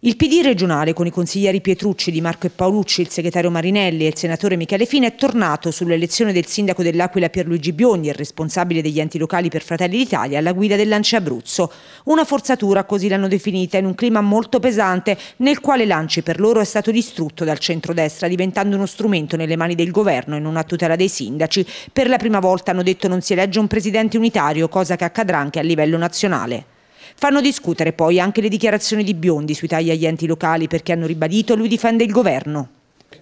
Il PD regionale, con i consiglieri Pietrucci, Di Marco e Paolucci, il segretario Marinelli e il senatore Michele Fine, è tornato sull'elezione del sindaco dell'Aquila Pierluigi Biondi, il responsabile degli enti locali per Fratelli d'Italia, alla guida dell'Ance Abruzzo. Una forzatura, così l'hanno definita, in un clima molto pesante, nel quale l'Ance per loro è stato distrutto dal centrodestra, diventando uno strumento nelle mani del governo e non a tutela dei sindaci. Per la prima volta hanno detto non si elegge un presidente unitario, cosa che accadrà anche a livello nazionale. Fanno discutere poi anche le dichiarazioni di Biondi sui tagli agli enti locali perché hanno ribadito lui difende il governo.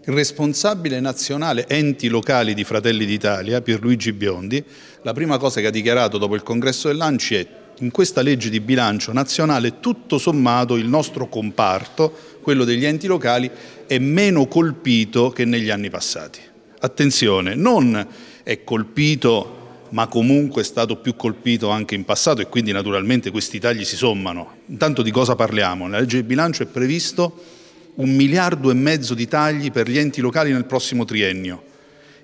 Il responsabile nazionale enti locali di Fratelli d'Italia, Pierluigi Biondi, la prima cosa che ha dichiarato dopo il congresso dell'Anci è in questa legge di bilancio nazionale tutto sommato il nostro comparto, quello degli enti locali, è meno colpito che negli anni passati. Attenzione, non è colpito ma comunque è stato più colpito anche in passato e quindi naturalmente questi tagli si sommano. Intanto di cosa parliamo? Nella legge di bilancio è previsto un miliardo e mezzo di tagli per gli enti locali nel prossimo triennio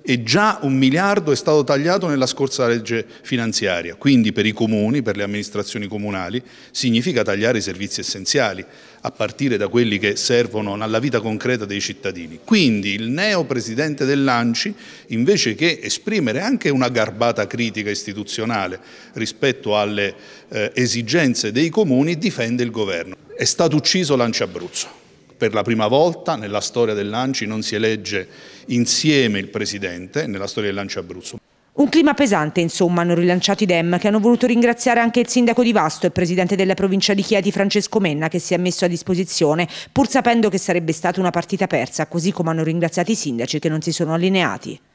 e già un miliardo è stato tagliato nella scorsa legge finanziaria. Quindi per i comuni, per le amministrazioni comunali, significa tagliare i servizi essenziali, a partire da quelli che servono alla vita concreta dei cittadini. Quindi il neo presidente dell'ANCI, invece che esprimere anche una garbata critica istituzionale rispetto alle eh, esigenze dei comuni, difende il governo. È stato ucciso l'ANCI Abruzzo per la prima volta nella storia del Lanci non si elegge insieme il presidente nella storia dell'Anci Abruzzo. Un clima pesante, insomma, hanno rilanciato i Dem, che hanno voluto ringraziare anche il sindaco di Vasto e presidente della provincia di Chieti, Francesco Menna, che si è messo a disposizione, pur sapendo che sarebbe stata una partita persa, così come hanno ringraziato i sindaci che non si sono allineati.